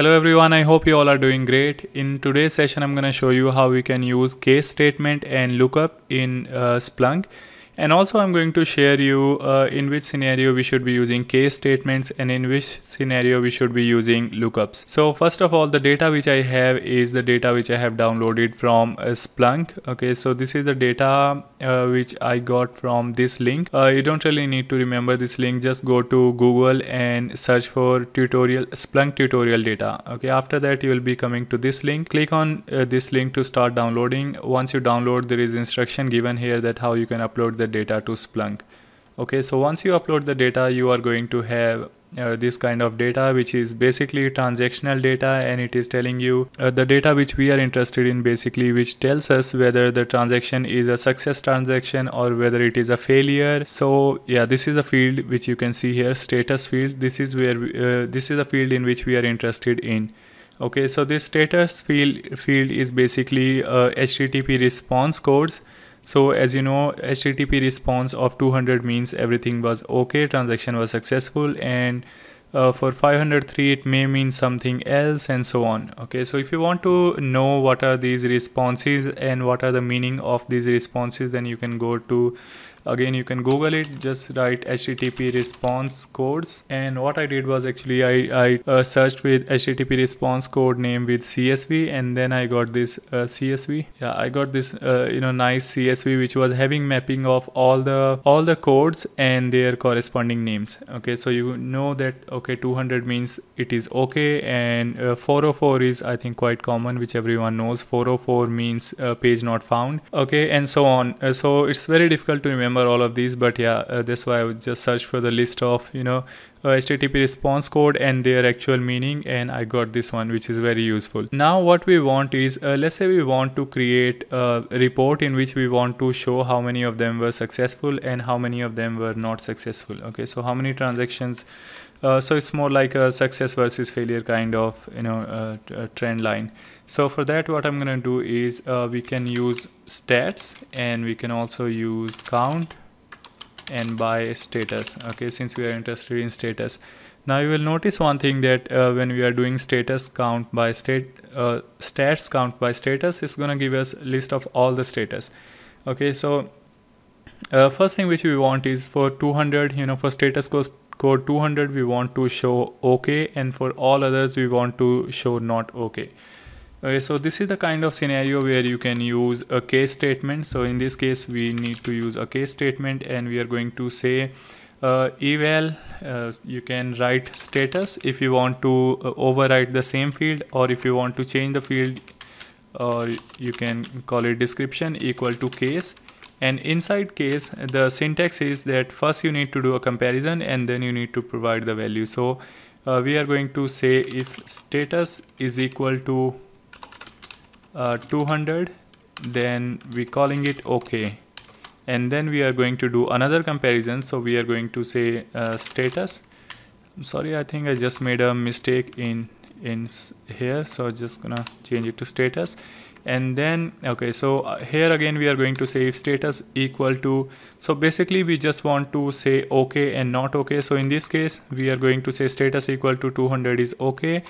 Hello everyone, I hope you all are doing great. In today's session, I'm going to show you how we can use case statement and lookup in uh, Splunk and also I'm going to share you uh, in which scenario we should be using case statements and in which scenario we should be using lookups. So first of all, the data which I have is the data which I have downloaded from uh, Splunk. Okay, so this is the data uh, which I got from this link. Uh, you don't really need to remember this link. Just go to Google and search for tutorial Splunk tutorial data. Okay, after that you will be coming to this link. Click on uh, this link to start downloading. Once you download, there is instruction given here that how you can upload the data to Splunk. Okay, so once you upload the data, you are going to have uh, this kind of data which is basically transactional data and it is telling you uh, the data which we are interested in basically which tells us whether the transaction is a success transaction or whether it is a failure so yeah this is a field which you can see here status field this is where uh, this is a field in which we are interested in okay so this status field field is basically http uh, response codes so as you know, HTTP response of 200 means everything was okay, transaction was successful and uh, for 503 it may mean something else and so on okay so if you want to know what are these responses and what are the meaning of these responses then you can go to again you can google it just write http response codes and what i did was actually i i uh, searched with http response code name with csv and then i got this uh, csv yeah i got this uh, you know nice csv which was having mapping of all the all the codes and their corresponding names okay so you know that okay 200 means it is okay and 404 is i think quite common which everyone knows 404 means uh, page not found okay and so on uh, so it's very difficult to remember remember all of these but yeah uh, that's why i would just search for the list of you know uh, http response code and their actual meaning and i got this one which is very useful now what we want is uh, let's say we want to create a report in which we want to show how many of them were successful and how many of them were not successful okay so how many transactions uh, so it's more like a success versus failure kind of you know uh, uh, trend line. So for that, what I'm gonna do is uh, we can use stats and we can also use count and by status. Okay, since we are interested in status. Now you will notice one thing that uh, when we are doing status count by state uh, stats count by status is gonna give us list of all the status. Okay, so uh, first thing which we want is for 200, you know, for status goes code 200 we want to show OK and for all others we want to show not OK. Okay, so this is the kind of scenario where you can use a case statement. So in this case, we need to use a case statement and we are going to say uh, eval, uh, you can write status if you want to uh, overwrite the same field or if you want to change the field or you can call it description equal to case and inside case, the syntax is that first you need to do a comparison and then you need to provide the value. So uh, we are going to say if status is equal to uh, 200, then we calling it okay. And then we are going to do another comparison. So we are going to say uh, status. I'm sorry, I think I just made a mistake in in here. So just gonna change it to status and then okay so uh, here again we are going to say if status equal to so basically we just want to say okay and not okay so in this case we are going to say status equal to 200 is okay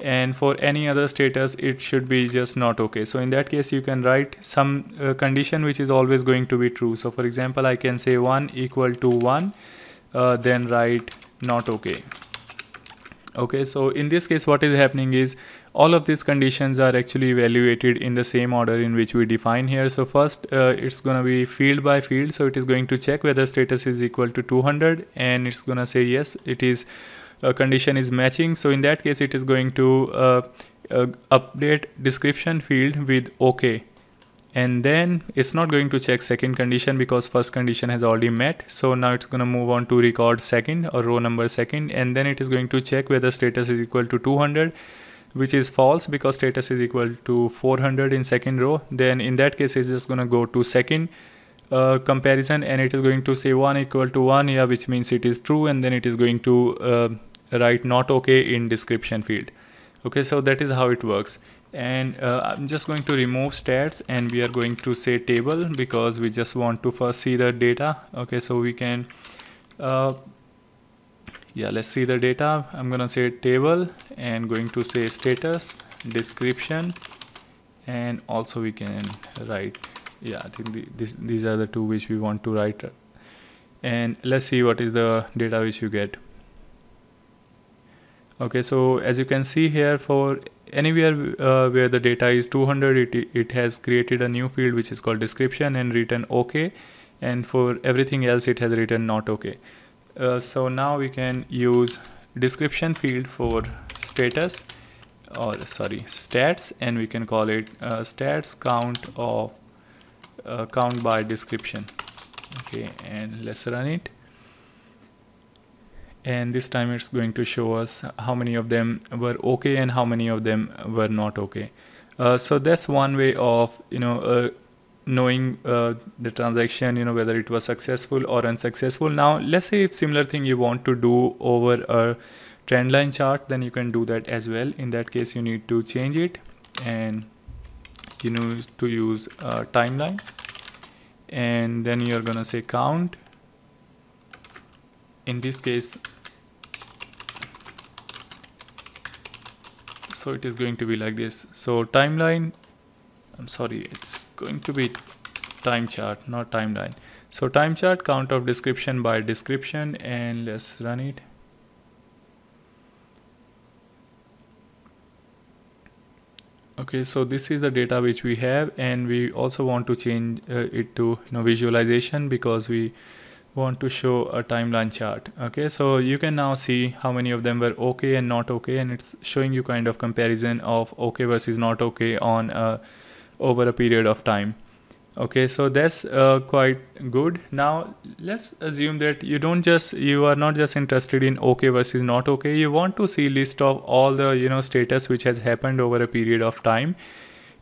and for any other status it should be just not okay so in that case you can write some uh, condition which is always going to be true so for example i can say 1 equal to 1 uh, then write not okay okay so in this case what is happening is all of these conditions are actually evaluated in the same order in which we define here. So first uh, it's going to be field by field. So it is going to check whether status is equal to 200 and it's going to say yes, it is a uh, condition is matching. So in that case, it is going to uh, uh, update description field with OK and then it's not going to check second condition because first condition has already met so now it's going to move on to record second or row number second and then it is going to check whether status is equal to 200 which is false because status is equal to 400 in second row then in that case it's just going to go to second uh, comparison and it is going to say 1 equal to 1 yeah which means it is true and then it is going to uh, write not okay in description field okay so that is how it works and uh, I'm just going to remove stats and we are going to say table because we just want to first see the data okay so we can uh, yeah let's see the data I'm gonna say table and going to say status description and also we can write yeah I think the, this, these are the two which we want to write and let's see what is the data which you get okay so as you can see here for anywhere uh, where the data is 200 it, it has created a new field which is called description and written okay and for everything else it has written not okay uh, so now we can use description field for status or sorry stats and we can call it uh, stats count of uh, count by description okay and let's run it and this time it's going to show us how many of them were okay and how many of them were not okay uh, so that's one way of you know uh, knowing uh, the transaction you know whether it was successful or unsuccessful now let's say if similar thing you want to do over a trend line chart then you can do that as well in that case you need to change it and you know to use a timeline and then you're gonna say count in this case so it is going to be like this so timeline I'm sorry it's going to be time chart not timeline so time chart count of description by description and let's run it okay so this is the data which we have and we also want to change uh, it to you know visualization because we want to show a timeline chart okay so you can now see how many of them were okay and not okay and it's showing you kind of comparison of okay versus not okay on a over a period of time okay so that's uh, quite good now let's assume that you don't just you are not just interested in okay versus not okay you want to see list of all the you know status which has happened over a period of time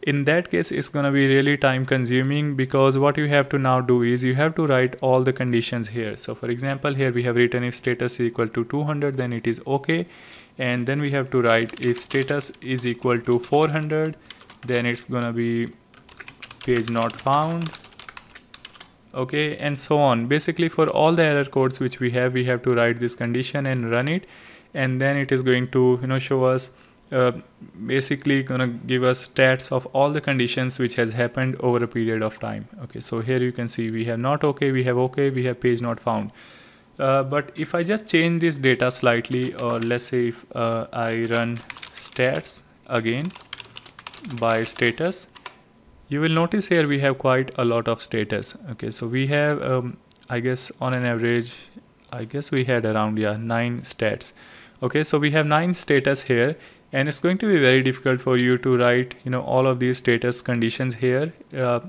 in that case it's going to be really time consuming because what you have to now do is you have to write all the conditions here so for example here we have written if status is equal to 200 then it is okay and then we have to write if status is equal to 400 then it's gonna be page not found okay and so on basically for all the error codes which we have we have to write this condition and run it and then it is going to you know show us uh, basically gonna give us stats of all the conditions which has happened over a period of time okay so here you can see we have not okay we have okay we have page not found uh, but if I just change this data slightly or let's say if uh, I run stats again by status you will notice here we have quite a lot of status okay so we have um, I guess on an average I guess we had around yeah nine stats okay so we have nine status here and it's going to be very difficult for you to write you know all of these status conditions here uh,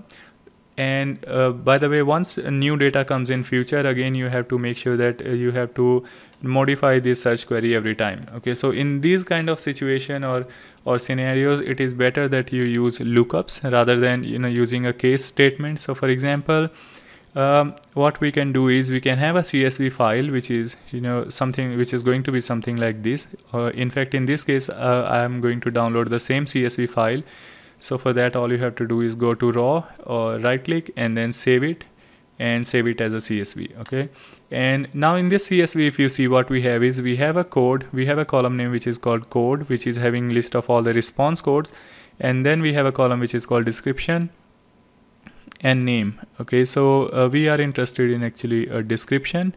and uh, by the way once new data comes in future again you have to make sure that uh, you have to modify this search query every time okay so in these kind of situation or or scenarios it is better that you use lookups rather than you know using a case statement so for example um, what we can do is we can have a CSV file which is you know something which is going to be something like this uh, in fact in this case uh, I am going to download the same CSV file so for that, all you have to do is go to raw or uh, right click and then save it and save it as a CSV. Okay. And now in this CSV, if you see what we have is we have a code, we have a column name, which is called code, which is having list of all the response codes. And then we have a column, which is called description and name. Okay. So uh, we are interested in actually a description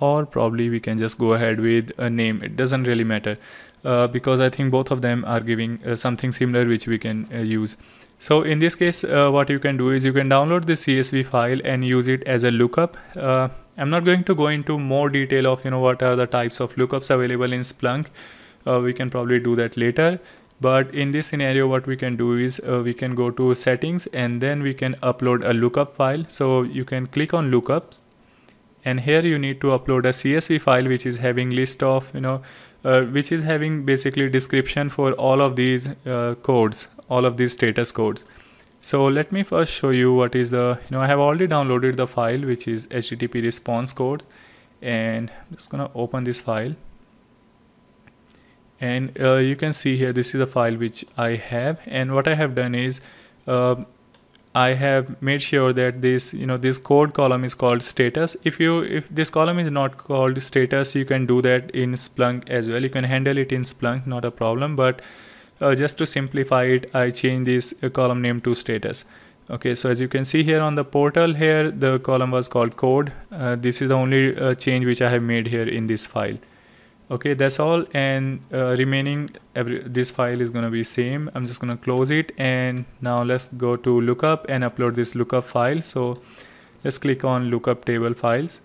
or probably we can just go ahead with a name it doesn't really matter uh, because I think both of them are giving uh, something similar which we can uh, use so in this case uh, what you can do is you can download the CSV file and use it as a lookup uh, I'm not going to go into more detail of you know what are the types of lookups available in Splunk uh, we can probably do that later but in this scenario what we can do is uh, we can go to settings and then we can upload a lookup file so you can click on lookups and here you need to upload a csv file which is having list of you know uh, which is having basically description for all of these uh, codes all of these status codes so let me first show you what is the you know i have already downloaded the file which is http response code and i'm just gonna open this file and uh, you can see here this is the file which i have and what i have done is uh, I have made sure that this you know this code column is called status if you if this column is not called status you can do that in Splunk as well you can handle it in Splunk not a problem but uh, just to simplify it I change this uh, column name to status okay so as you can see here on the portal here the column was called code uh, this is the only uh, change which I have made here in this file okay that's all and uh, remaining every, this file is going to be same i'm just going to close it and now let's go to lookup and upload this lookup file so let's click on lookup table files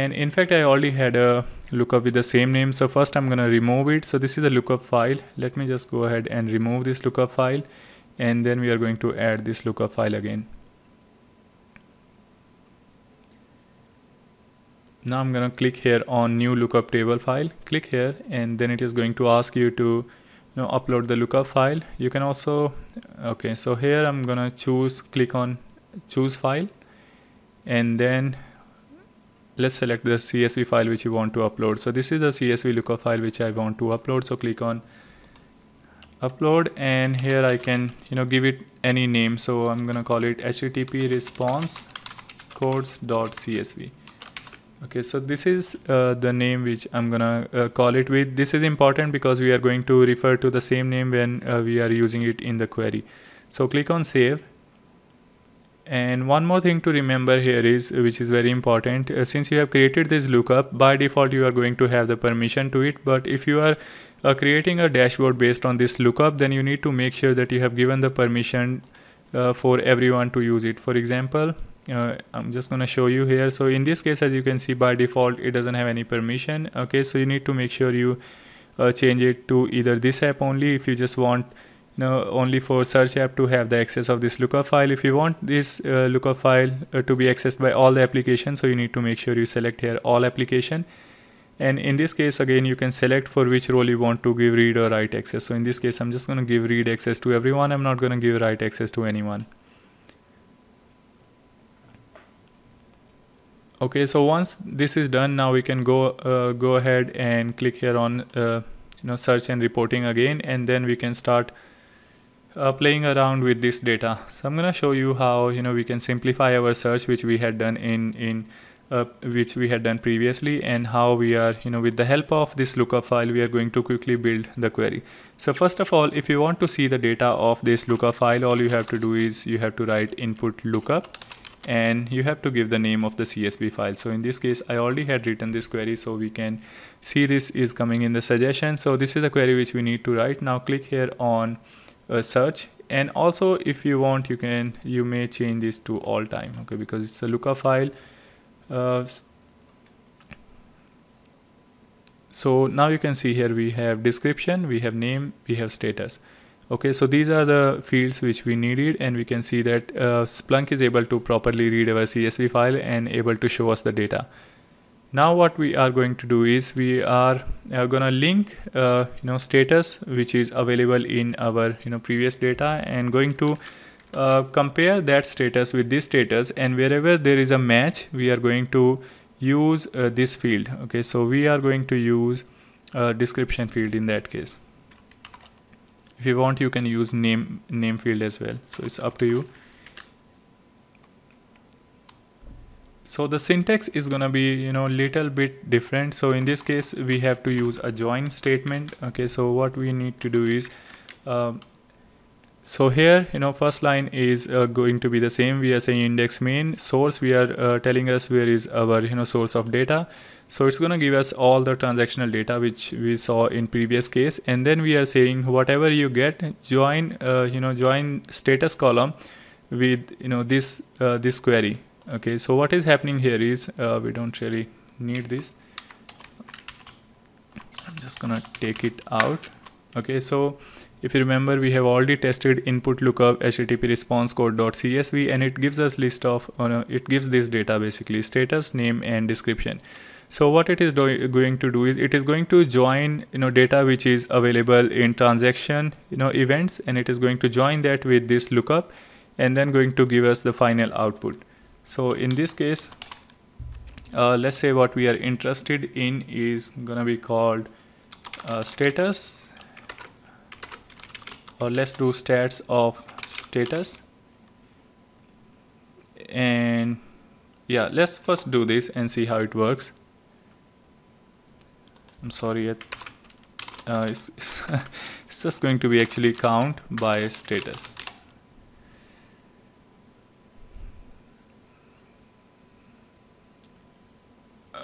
and in fact i already had a lookup with the same name so first i'm going to remove it so this is a lookup file let me just go ahead and remove this lookup file and then we are going to add this lookup file again now I'm gonna click here on new lookup table file click here and then it is going to ask you to you know upload the lookup file you can also okay so here I'm gonna choose click on choose file and then let's select the CSV file which you want to upload so this is the CSV lookup file which I want to upload so click on upload and here I can you know give it any name so I'm gonna call it http response codes.csv okay so this is uh, the name which i'm gonna uh, call it with this is important because we are going to refer to the same name when uh, we are using it in the query so click on save and one more thing to remember here is which is very important uh, since you have created this lookup by default you are going to have the permission to it but if you are uh, creating a dashboard based on this lookup then you need to make sure that you have given the permission uh, for everyone to use it for example uh, I'm just gonna show you here so in this case as you can see by default it doesn't have any permission okay so you need to make sure you uh, change it to either this app only if you just want you know only for search app to have the access of this lookup file if you want this uh, lookup file uh, to be accessed by all the applications so you need to make sure you select here all application and in this case again you can select for which role you want to give read or write access so in this case I'm just going to give read access to everyone I'm not going to give write access to anyone okay so once this is done now we can go uh, go ahead and click here on uh, you know search and reporting again and then we can start uh, playing around with this data so I'm gonna show you how you know we can simplify our search which we had done in in uh, which we had done previously and how we are you know with the help of this lookup file we are going to quickly build the query so first of all if you want to see the data of this lookup file all you have to do is you have to write input lookup and you have to give the name of the CSV file. So in this case, I already had written this query so we can see this is coming in the suggestion. So this is the query which we need to write. Now click here on uh, search and also if you want you can you may change this to all time okay because it's a lookup file uh, so now you can see here we have description we have name we have status okay so these are the fields which we needed and we can see that uh, Splunk is able to properly read our CSV file and able to show us the data now what we are going to do is we are uh, gonna link uh, you know status which is available in our you know previous data and going to uh, compare that status with this status and wherever there is a match we are going to use uh, this field okay so we are going to use a description field in that case if you want you can use name name field as well so it's up to you so the syntax is gonna be you know little bit different so in this case we have to use a join statement okay so what we need to do is uh, so here you know first line is uh, going to be the same we are saying index main source we are uh, telling us where is our you know source of data so it's going to give us all the transactional data which we saw in previous case. And then we are saying whatever you get, join, uh, you know, join status column with, you know, this, uh, this query. Okay. So what is happening here is, uh, we don't really need this. I'm just going to take it out. Okay. So if you remember, we have already tested input lookup HTTP response code.csv and it gives us list of, uh, it gives this data basically status, name and description. So what it is going to do is it is going to join you know data which is available in transaction you know events and it is going to join that with this lookup and then going to give us the final output. So in this case, uh, let's say what we are interested in is gonna be called uh, status or let's do stats of status and yeah let's first do this and see how it works I'm sorry uh, it's, it's just going to be actually count by status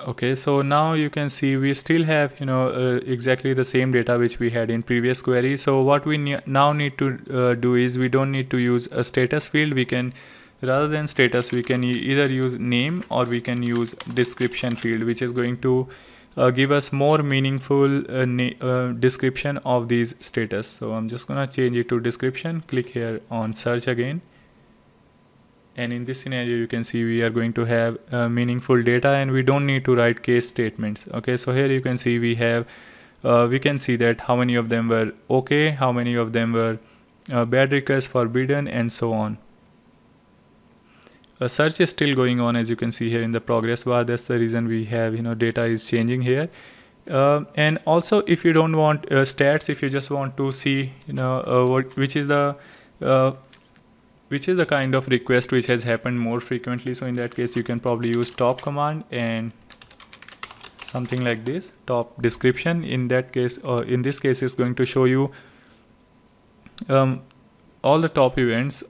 okay so now you can see we still have you know uh, exactly the same data which we had in previous query so what we ne now need to uh, do is we don't need to use a status field we can rather than status we can e either use name or we can use description field which is going to uh, give us more meaningful uh, uh, description of these status so i'm just gonna change it to description click here on search again and in this scenario you can see we are going to have uh, meaningful data and we don't need to write case statements okay so here you can see we have uh, we can see that how many of them were okay how many of them were uh, bad requests forbidden and so on search is still going on as you can see here in the progress bar that's the reason we have you know data is changing here uh, and also if you don't want uh, stats if you just want to see you know uh, what which is the uh, which is the kind of request which has happened more frequently so in that case you can probably use top command and something like this top description in that case or uh, in this case is going to show you um, all the top events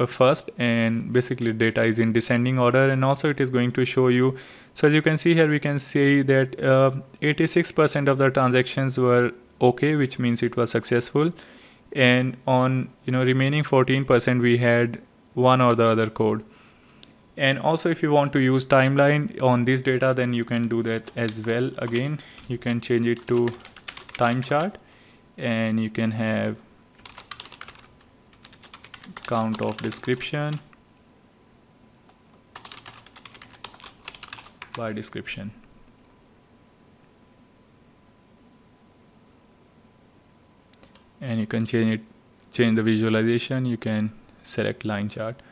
uh, first and basically data is in descending order and also it is going to show you so as you can see here we can see that 86% uh, of the transactions were okay which means it was successful and on you know remaining 14% we had one or the other code and also if you want to use timeline on this data then you can do that as well again you can change it to time chart and you can have count of description by description and you can change it change the visualization you can select line chart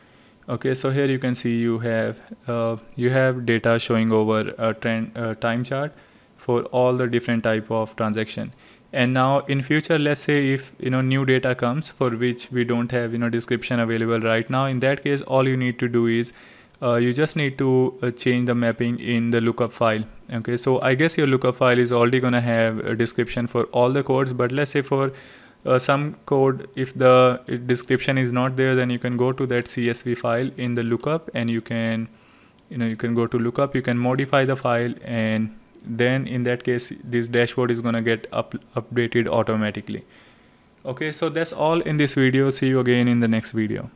okay so here you can see you have uh, you have data showing over a trend uh, time chart for all the different type of transaction and now in future let's say if you know new data comes for which we don't have you know description available right now in that case all you need to do is uh, you just need to uh, change the mapping in the lookup file okay so i guess your lookup file is already going to have a description for all the codes but let's say for uh, some code if the uh, description is not there then you can go to that csv file in the lookup and you can you know you can go to lookup you can modify the file and then in that case this dashboard is gonna get up updated automatically okay so that's all in this video see you again in the next video